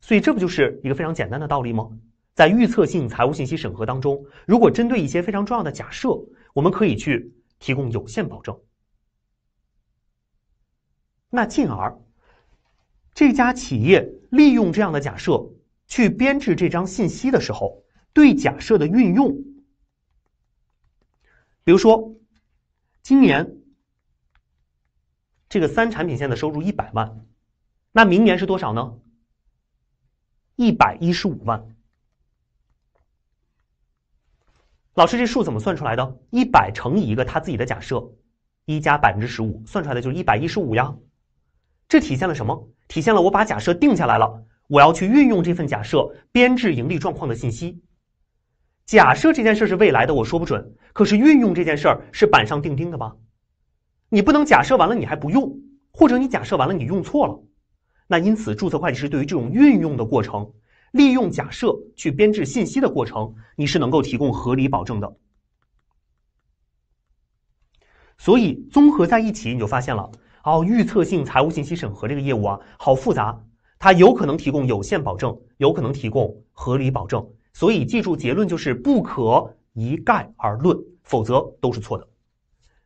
A: 所以，这不就是一个非常简单的道理吗？在预测性财务信息审核当中，如果针对一些非常重要的假设，我们可以去。提供有限保证，那进而，这家企业利用这样的假设去编制这张信息的时候，对假设的运用，比如说，今年这个三产品线的收入一百万，那明年是多少呢？一百一十五万。老师，这数怎么算出来的？一百乘以一个他自己的假设，一加百分之十五，算出来的就是一百一十五呀。这体现了什么？体现了我把假设定下来了，我要去运用这份假设编制盈利状况的信息。假设这件事是未来的，我说不准，可是运用这件事儿是板上钉钉的吧？你不能假设完了你还不用，或者你假设完了你用错了。那因此，注册会计师对于这种运用的过程。利用假设去编制信息的过程，你是能够提供合理保证的。所以综合在一起，你就发现了哦。预测性财务信息审核这个业务啊，好复杂，它有可能提供有限保证，有可能提供合理保证。所以记住结论就是不可一概而论，否则都是错的。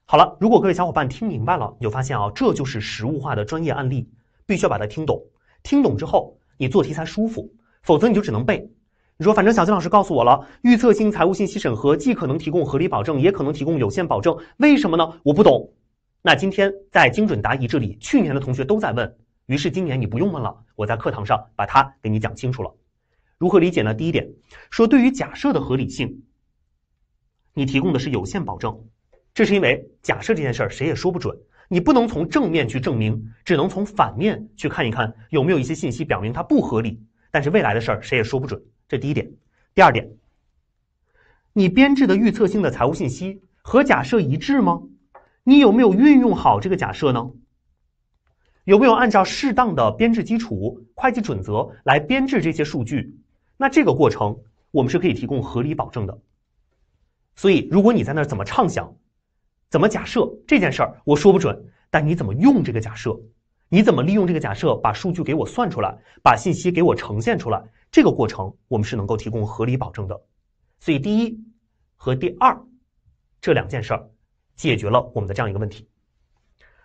A: 好了，如果各位小伙伴听明白了，你就发现啊，这就是实物化的专业案例，必须要把它听懂。听懂之后，你做题才舒服。否则你就只能背。你说，反正小金老师告诉我了，预测性财务信息审核既可能提供合理保证，也可能提供有限保证。为什么呢？我不懂。那今天在精准答疑这里，去年的同学都在问，于是今年你不用问了，我在课堂上把它给你讲清楚了。如何理解呢？第一点，说对于假设的合理性，你提供的是有限保证，这是因为假设这件事儿谁也说不准，你不能从正面去证明，只能从反面去看一看有没有一些信息表明它不合理。但是未来的事儿谁也说不准，这第一点。第二点，你编制的预测性的财务信息和假设一致吗？你有没有运用好这个假设呢？有没有按照适当的编制基础、会计准则来编制这些数据？那这个过程我们是可以提供合理保证的。所以，如果你在那儿怎么畅想、怎么假设这件事儿，我说不准。但你怎么用这个假设？你怎么利用这个假设把数据给我算出来，把信息给我呈现出来？这个过程我们是能够提供合理保证的。所以第一和第二这两件事儿解决了我们的这样一个问题，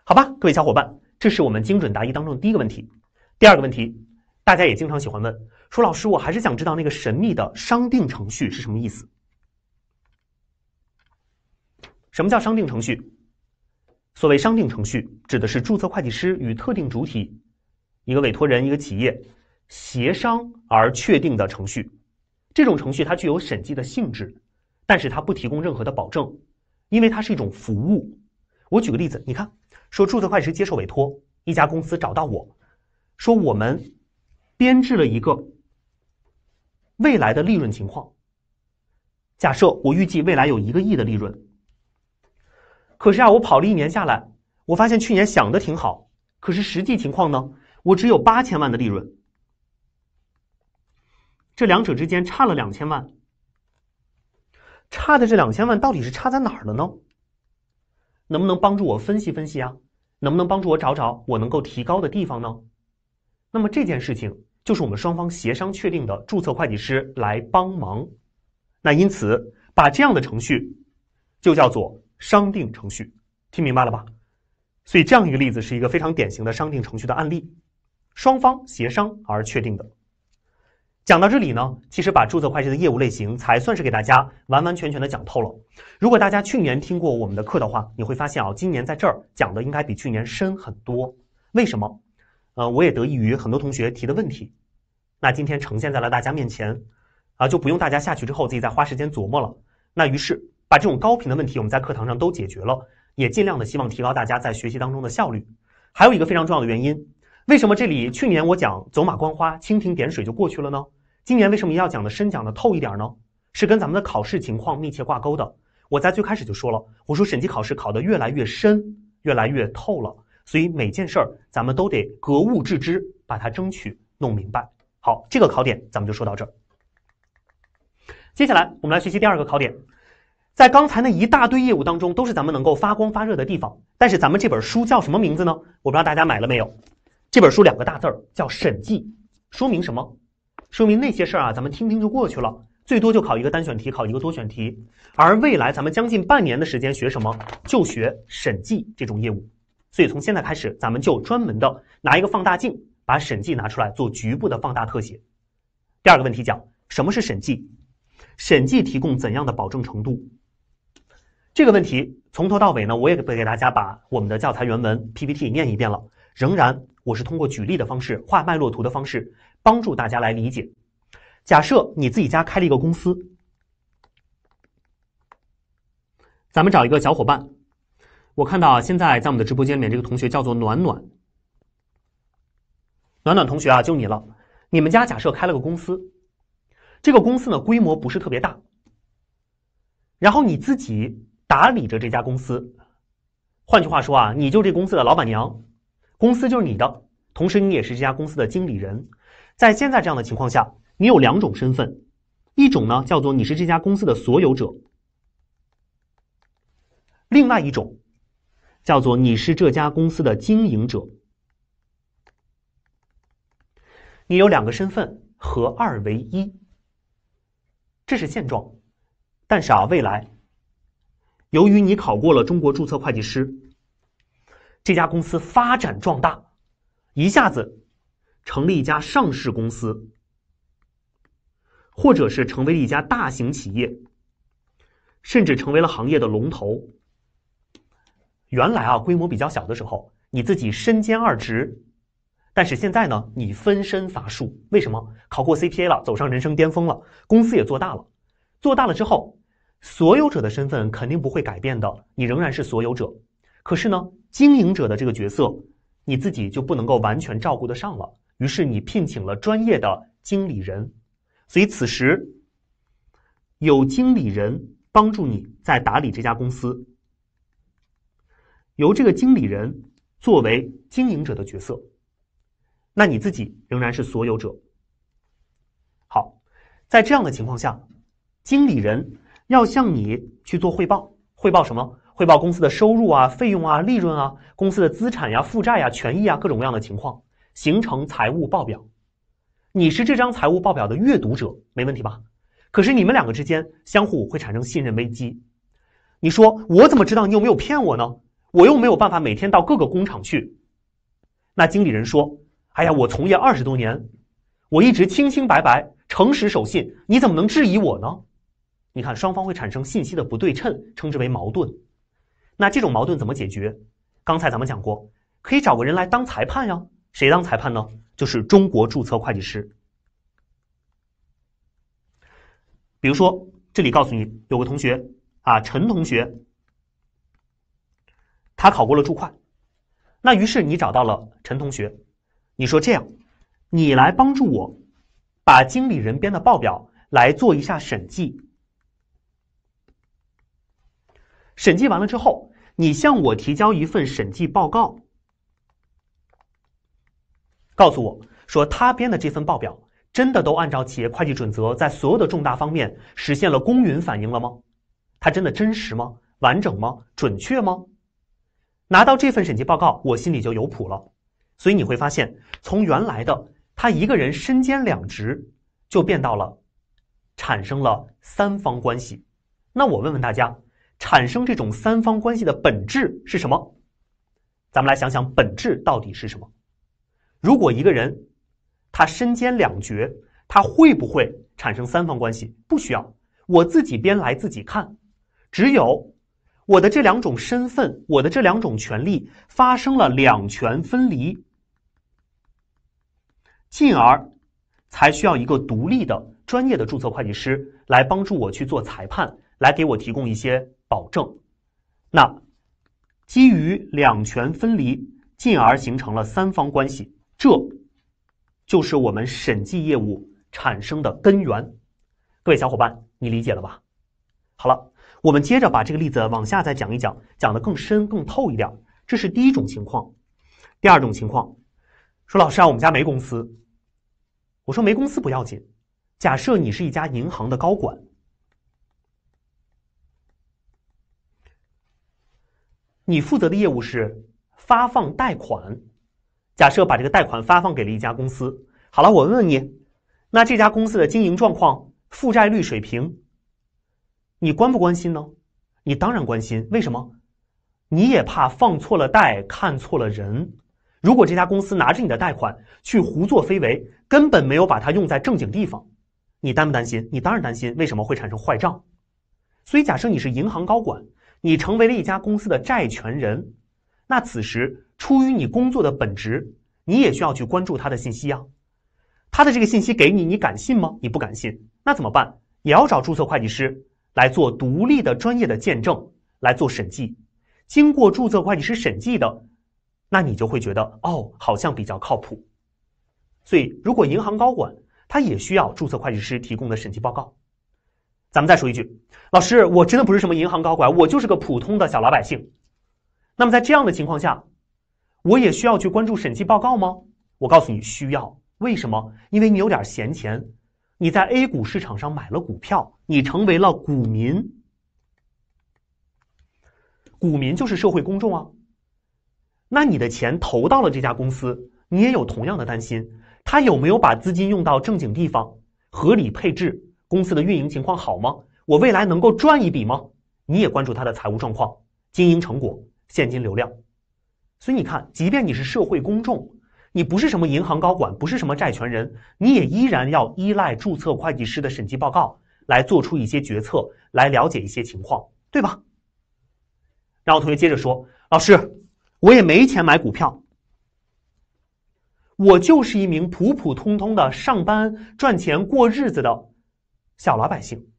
A: 好吧，各位小伙伴，这是我们精准答疑当中的第一个问题。第二个问题，大家也经常喜欢问，说老师，我还是想知道那个神秘的商定程序是什么意思？什么叫商定程序？所谓商定程序，指的是注册会计师与特定主体，一个委托人、一个企业协商而确定的程序。这种程序它具有审计的性质，但是它不提供任何的保证，因为它是一种服务。我举个例子，你看，说注册会计师接受委托，一家公司找到我，说我们编制了一个未来的利润情况。假设我预计未来有一个亿的利润。可是啊，我跑了一年下来，我发现去年想的挺好，可是实际情况呢，我只有八千万的利润。这两者之间差了两千万，差的这两千万到底是差在哪儿了呢？能不能帮助我分析分析啊？能不能帮助我找找我能够提高的地方呢？那么这件事情就是我们双方协商确定的，注册会计师来帮忙。那因此，把这样的程序就叫做。商定程序，听明白了吧？所以这样一个例子是一个非常典型的商定程序的案例，双方协商而确定的。讲到这里呢，其实把注册会计师的业务类型才算是给大家完完全全的讲透了。如果大家去年听过我们的课的话，你会发现啊，今年在这儿讲的应该比去年深很多。为什么？呃，我也得益于很多同学提的问题，那今天呈现在了大家面前，啊，就不用大家下去之后自己再花时间琢磨了。那于是。把这种高频的问题，我们在课堂上都解决了，也尽量的希望提高大家在学习当中的效率。还有一个非常重要的原因，为什么这里去年我讲走马观花、蜻蜓点水就过去了呢？今年为什么要讲的深、讲的透一点呢？是跟咱们的考试情况密切挂钩的。我在最开始就说了，我说审计考试考得越来越深、越来越透了，所以每件事儿咱们都得格物致知，把它争取弄明白。好，这个考点咱们就说到这儿。接下来我们来学习第二个考点。在刚才那一大堆业务当中，都是咱们能够发光发热的地方。但是咱们这本书叫什么名字呢？我不知道大家买了没有？这本书两个大字儿叫审计，说明什么？说明那些事儿啊，咱们听听就过去了，最多就考一个单选题，考一个多选题。而未来咱们将近半年的时间学什么？就学审计这种业务。所以从现在开始，咱们就专门的拿一个放大镜，把审计拿出来做局部的放大特写。第二个问题讲什么是审计？审计提供怎样的保证程度？这个问题从头到尾呢，我也给给大家把我们的教材原文 PPT 念一遍了。仍然，我是通过举例的方式、画脉络图的方式，帮助大家来理解。假设你自己家开了一个公司，咱们找一个小伙伴。我看到现在在我们的直播间里面，这个同学叫做暖暖，暖暖同学啊，就你了。你们家假设开了个公司，这个公司呢规模不是特别大，然后你自己。打理着这家公司，换句话说啊，你就这公司的老板娘，公司就是你的。同时，你也是这家公司的经理人。在现在这样的情况下，你有两种身份，一种呢叫做你是这家公司的所有者，另外一种叫做你是这家公司的经营者。你有两个身份，合二为一，这是现状。但是啊，未来。由于你考过了中国注册会计师，这家公司发展壮大，一下子成立一家上市公司，或者是成为一家大型企业，甚至成为了行业的龙头。原来啊规模比较小的时候，你自己身兼二职，但是现在呢，你分身乏术。为什么考过 CPA 了，走上人生巅峰了，公司也做大了，做大了之后。所有者的身份肯定不会改变的，你仍然是所有者。可是呢，经营者的这个角色，你自己就不能够完全照顾得上了。于是你聘请了专业的经理人，所以此时有经理人帮助你在打理这家公司，由这个经理人作为经营者的角色，那你自己仍然是所有者。好，在这样的情况下，经理人。要向你去做汇报，汇报什么？汇报公司的收入啊、费用啊、利润啊、公司的资产呀、负债呀、权益啊各种各样的情况，形成财务报表。你是这张财务报表的阅读者，没问题吧？可是你们两个之间相互会产生信任危机。你说我怎么知道你有没有骗我呢？我又没有办法每天到各个工厂去。那经理人说：“哎呀，我从业二十多年，我一直清清白白、诚实守信，你怎么能质疑我呢？”你看，双方会产生信息的不对称，称之为矛盾。那这种矛盾怎么解决？刚才咱们讲过，可以找个人来当裁判呀。谁当裁判呢？就是中国注册会计师。比如说，这里告诉你有个同学啊，陈同学，他考过了注会。那于是你找到了陈同学，你说这样，你来帮助我把经理人编的报表来做一下审计。审计完了之后，你向我提交一份审计报告，告诉我说他编的这份报表真的都按照企业会计准则在所有的重大方面实现了公允反映了吗？它真的真实吗？完整吗？准确吗？拿到这份审计报告，我心里就有谱了。所以你会发现，从原来的他一个人身兼两职，就变到了产生了三方关系。那我问问大家。产生这种三方关系的本质是什么？咱们来想想本质到底是什么。如果一个人他身兼两绝，他会不会产生三方关系？不需要，我自己编来自己看。只有我的这两种身份，我的这两种权利发生了两权分离，进而才需要一个独立的专业的注册会计师来帮助我去做裁判，来给我提供一些。保证，那基于两权分离，进而形成了三方关系，这就是我们审计业务产生的根源。各位小伙伴，你理解了吧？好了，我们接着把这个例子往下再讲一讲，讲的更深更透一点。这是第一种情况，第二种情况，说老师啊，我们家没公司。我说没公司不要紧，假设你是一家银行的高管。你负责的业务是发放贷款，假设把这个贷款发放给了一家公司，好了，我问问你，那这家公司的经营状况、负债率水平，你关不关心呢？你当然关心，为什么？你也怕放错了贷、看错了人。如果这家公司拿着你的贷款去胡作非为，根本没有把它用在正经地方，你担不担心？你当然担心，为什么会产生坏账？所以，假设你是银行高管。你成为了一家公司的债权人，那此时出于你工作的本职，你也需要去关注他的信息啊。他的这个信息给你，你敢信吗？你不敢信，那怎么办？也要找注册会计师来做独立的专业的见证，来做审计。经过注册会计师审计的，那你就会觉得哦，好像比较靠谱。所以，如果银行高管，他也需要注册会计师提供的审计报告。咱们再说一句，老师，我真的不是什么银行高管，我就是个普通的小老百姓。那么在这样的情况下，我也需要去关注审计报告吗？我告诉你，需要。为什么？因为你有点闲钱，你在 A 股市场上买了股票，你成为了股民。股民就是社会公众啊。那你的钱投到了这家公司，你也有同样的担心，他有没有把资金用到正经地方，合理配置？公司的运营情况好吗？我未来能够赚一笔吗？你也关注他的财务状况、经营成果、现金流量。所以你看，即便你是社会公众，你不是什么银行高管，不是什么债权人，你也依然要依赖注册会计师的审计报告来做出一些决策，来了解一些情况，对吧？然后同学接着说：“老师，我也没钱买股票，我就是一名普普通通的上班赚钱过日子的。”小老百姓，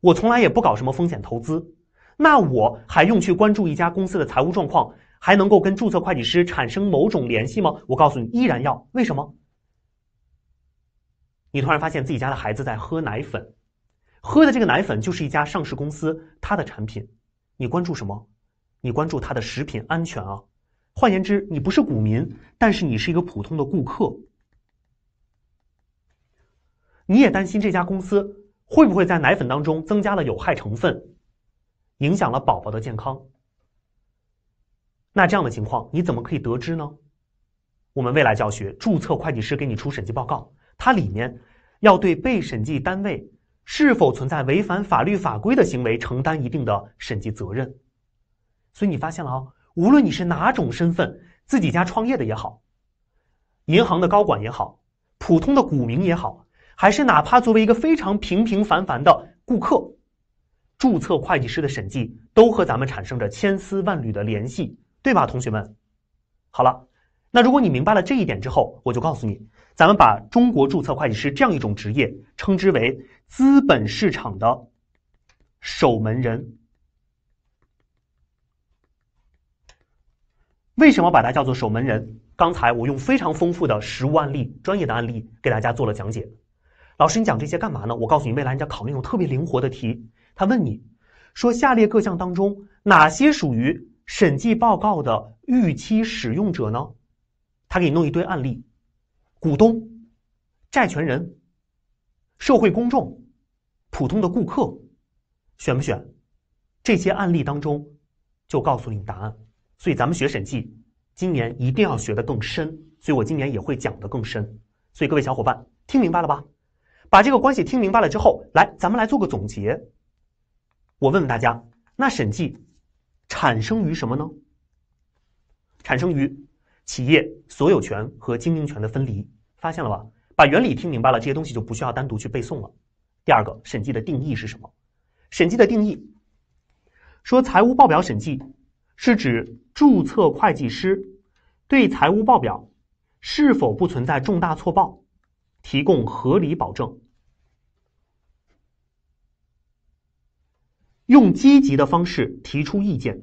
A: 我从来也不搞什么风险投资，那我还用去关注一家公司的财务状况，还能够跟注册会计师产生某种联系吗？我告诉你，依然要。为什么？你突然发现自己家的孩子在喝奶粉，喝的这个奶粉就是一家上市公司它的产品，你关注什么？你关注它的食品安全啊。换言之，你不是股民，但是你是一个普通的顾客，你也担心这家公司。会不会在奶粉当中增加了有害成分，影响了宝宝的健康？那这样的情况你怎么可以得知呢？我们未来教学注册会计师给你出审计报告，它里面要对被审计单位是否存在违反法律法规的行为承担一定的审计责任。所以你发现了啊，无论你是哪种身份，自己家创业的也好，银行的高管也好，普通的股民也好。还是哪怕作为一个非常平平凡凡的顾客，注册会计师的审计都和咱们产生着千丝万缕的联系，对吧，同学们？好了，那如果你明白了这一点之后，我就告诉你，咱们把中国注册会计师这样一种职业称之为资本市场的守门人。为什么把它叫做守门人？刚才我用非常丰富的实物案例、专业的案例给大家做了讲解。老师，你讲这些干嘛呢？我告诉你，未来人家考那种特别灵活的题，他问你说：下列各项当中哪些属于审计报告的预期使用者呢？他给你弄一堆案例，股东、债权人、社会公众、普通的顾客，选不选？这些案例当中就告诉你答案。所以咱们学审计，今年一定要学的更深。所以我今年也会讲的更深。所以各位小伙伴，听明白了吧？把这个关系听明白了之后，来咱们来做个总结。我问问大家，那审计产生于什么呢？产生于企业所有权和经营权的分离。发现了吧？把原理听明白了，这些东西就不需要单独去背诵了。第二个，审计的定义是什么？审计的定义说，财务报表审计是指注册会计师对财务报表是否不存在重大错报。提供合理保证，用积极的方式提出意见，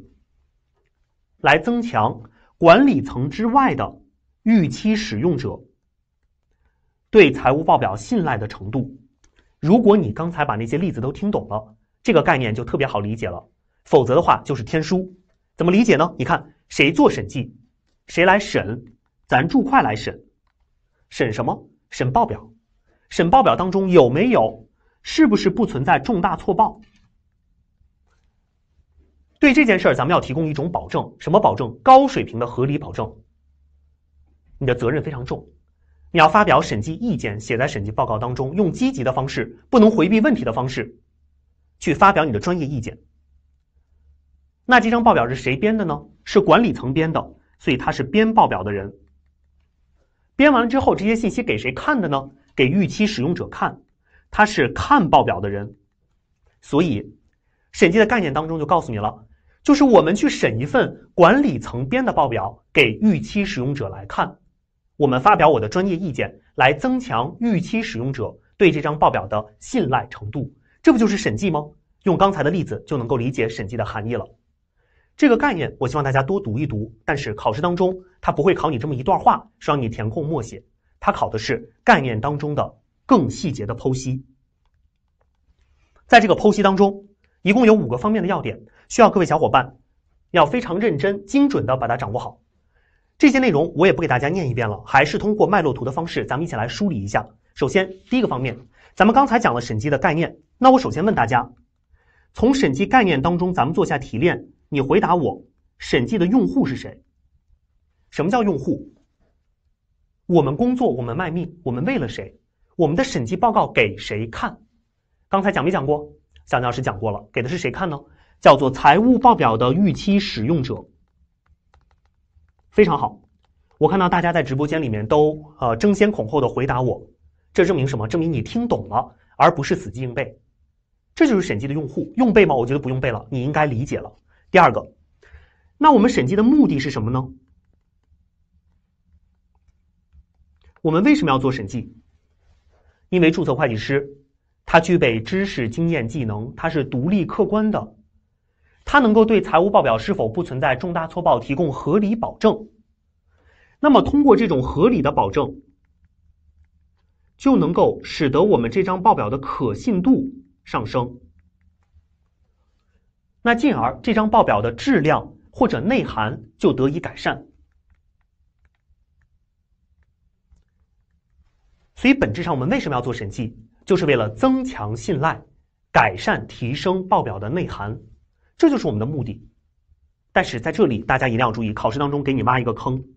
A: 来增强管理层之外的预期使用者对财务报表信赖的程度。如果你刚才把那些例子都听懂了，这个概念就特别好理解了。否则的话，就是天书。怎么理解呢？你看，谁做审计，谁来审？咱注会来审，审什么？审报表，审报表当中有没有是不是不存在重大错报？对这件事儿，咱们要提供一种保证，什么保证？高水平的合理保证。你的责任非常重，你要发表审计意见，写在审计报告当中，用积极的方式，不能回避问题的方式，去发表你的专业意见。那这张报表是谁编的呢？是管理层编的，所以他是编报表的人。编完了之后，这些信息给谁看的呢？给预期使用者看，他是看报表的人。所以，审计的概念当中就告诉你了，就是我们去审一份管理层编的报表给预期使用者来看，我们发表我的专业意见，来增强预期使用者对这张报表的信赖程度。这不就是审计吗？用刚才的例子就能够理解审计的含义了。这个概念，我希望大家多读一读。但是考试当中，它不会考你这么一段话，是让你填空默写。它考的是概念当中的更细节的剖析。在这个剖析当中，一共有五个方面的要点，需要各位小伙伴要非常认真、精准的把它掌握好。这些内容我也不给大家念一遍了，还是通过脉络图的方式，咱们一起来梳理一下。首先，第一个方面，咱们刚才讲了审计的概念，那我首先问大家，从审计概念当中，咱们做下提炼。你回答我，审计的用户是谁？什么叫用户？我们工作，我们卖命，我们为了谁？我们的审计报告给谁看？刚才讲没讲过？小蒋老师讲过了，给的是谁看呢？叫做财务报表的预期使用者。非常好，我看到大家在直播间里面都呃争先恐后的回答我，这证明什么？证明你听懂了，而不是死记硬背。这就是审计的用户，用背吗？我觉得不用背了，你应该理解了。第二个，那我们审计的目的是什么呢？我们为什么要做审计？因为注册会计师他具备知识、经验、技能，他是独立、客观的，他能够对财务报表是否不存在重大错报提供合理保证。那么，通过这种合理的保证，就能够使得我们这张报表的可信度上升。那进而，这张报表的质量或者内涵就得以改善。所以，本质上我们为什么要做审计，就是为了增强信赖、改善、提升报表的内涵，这就是我们的目的。但是在这里，大家一定要注意，考试当中给你挖一个坑。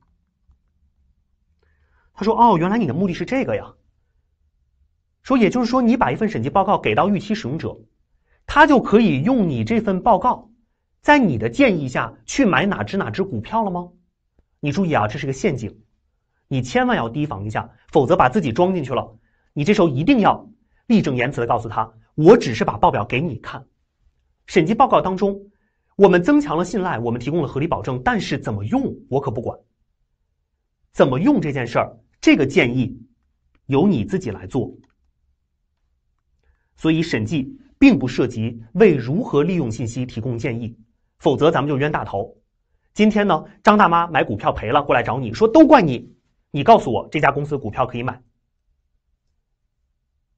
A: 他说：“哦，原来你的目的是这个呀。”说，也就是说，你把一份审计报告给到预期使用者。他就可以用你这份报告，在你的建议下去买哪只哪只股票了吗？你注意啊，这是个陷阱，你千万要提防一下，否则把自己装进去了。你这时候一定要义正言辞的告诉他：“我只是把报表给你看，审计报告当中，我们增强了信赖，我们提供了合理保证，但是怎么用我可不管。怎么用这件事儿，这个建议由你自己来做。”所以审计。并不涉及为如何利用信息提供建议，否则咱们就冤大头。今天呢，张大妈买股票赔了，过来找你说都怪你，你告诉我这家公司股票可以买。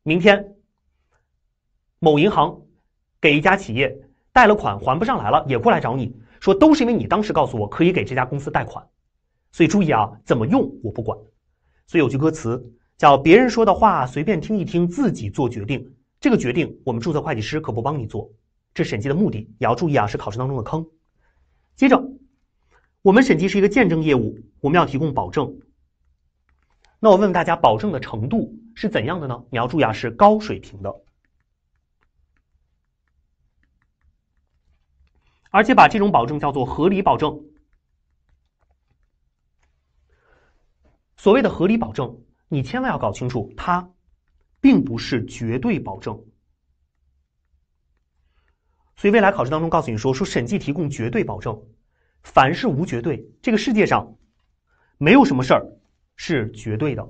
A: 明天，某银行给一家企业贷了款还不上来了，也过来找你说都是因为你当时告诉我可以给这家公司贷款，所以注意啊，怎么用我不管。所以有句歌词叫“别人说的话随便听一听，自己做决定”。这个决定，我们注册会计师可不帮你做。这审计的目的也要注意啊，是考试当中的坑。接着，我们审计是一个见证业务，我们要提供保证。那我问问大家，保证的程度是怎样的呢？你要注意啊，是高水平的，而且把这种保证叫做合理保证。所谓的合理保证，你千万要搞清楚它。并不是绝对保证，所以未来考试当中告诉你说，说审计提供绝对保证，凡是无绝对，这个世界上没有什么事儿是绝对的。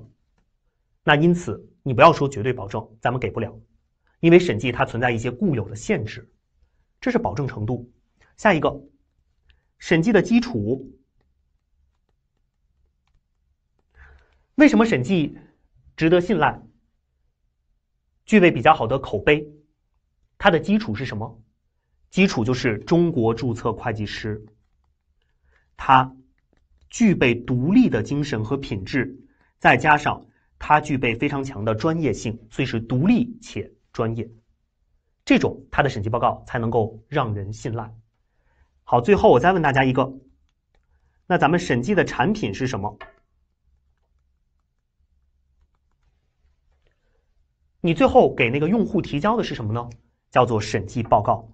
A: 那因此，你不要说绝对保证，咱们给不了，因为审计它存在一些固有的限制，这是保证程度。下一个，审计的基础，为什么审计值得信赖？具备比较好的口碑，它的基础是什么？基础就是中国注册会计师，他具备独立的精神和品质，再加上他具备非常强的专业性，所以是独立且专业，这种他的审计报告才能够让人信赖。好，最后我再问大家一个，那咱们审计的产品是什么？你最后给那个用户提交的是什么呢？叫做审计报告，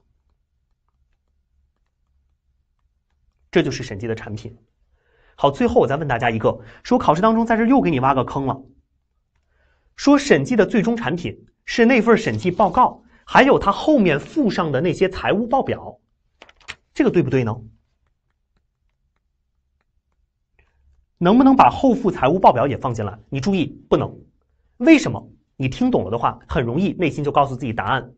A: 这就是审计的产品。好，最后我再问大家一个：说考试当中在这又给你挖个坑了。说审计的最终产品是那份审计报告，还有它后面附上的那些财务报表，这个对不对呢？能不能把后附财务报表也放进来？你注意，不能。为什么？你听懂了的话，很容易内心就告诉自己答案，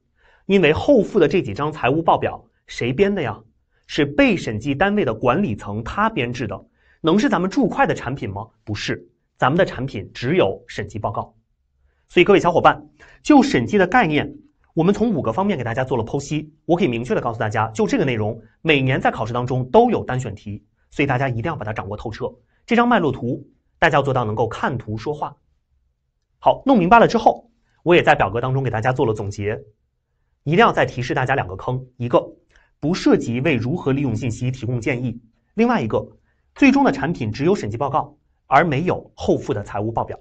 A: 因为后附的这几张财务报表谁编的呀？是被审计单位的管理层他编制的，能是咱们注会的产品吗？不是，咱们的产品只有审计报告。所以各位小伙伴，就审计的概念，我们从五个方面给大家做了剖析。我可以明确的告诉大家，就这个内容，每年在考试当中都有单选题，所以大家一定要把它掌握透彻。这张脉络图，大家要做到能够看图说话。好，弄明白了之后，我也在表格当中给大家做了总结。一定要再提示大家两个坑：一个不涉及为如何利用信息提供建议；另外一个，最终的产品只有审计报告，而没有后付的财务报表。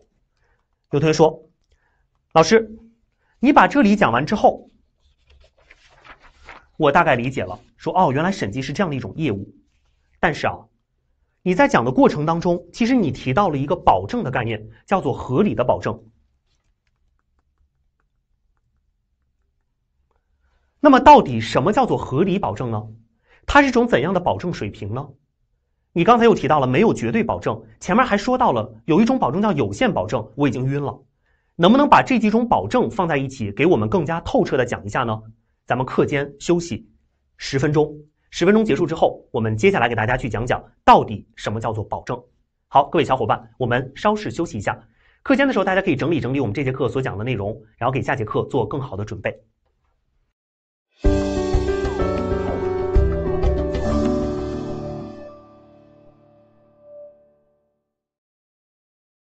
A: 有同学说：“老师，你把这里讲完之后，我大概理解了，说哦，原来审计是这样的一种业务。”但是啊。你在讲的过程当中，其实你提到了一个保证的概念，叫做合理的保证。那么，到底什么叫做合理保证呢？它是种怎样的保证水平呢？你刚才又提到了没有绝对保证，前面还说到了有一种保证叫有限保证，我已经晕了。能不能把这几种保证放在一起，给我们更加透彻的讲一下呢？咱们课间休息十分钟。十分钟结束之后，我们接下来给大家去讲讲到底什么叫做保证。好，各位小伙伴，我们稍事休息一下。课间的时候，大家可以整理整理我们这节课所讲的内容，然后给下节课做更好的准备。